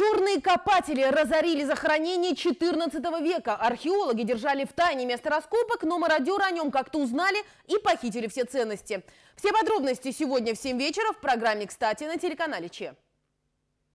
Черные копатели разорили захоронение 14 века. Археологи держали в тайне место раскопок, но мародеры о нем как-то узнали и похитили все ценности. Все подробности сегодня в 7 вечера в программе «Кстати» на телеканале Че.